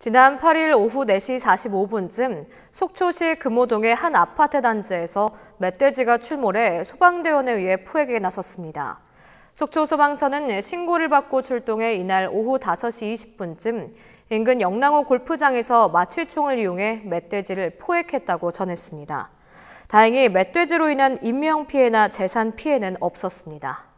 지난 8일 오후 4시 45분쯤 속초시 금호동의 한 아파트 단지에서 멧돼지가 출몰해 소방대원에 의해 포획에 나섰습니다. 속초소방서는 신고를 받고 출동해 이날 오후 5시 20분쯤 인근 영랑호 골프장에서 마취총을 이용해 멧돼지를 포획했다고 전했습니다. 다행히 멧돼지로 인한 인명피해나 재산 피해는 없었습니다.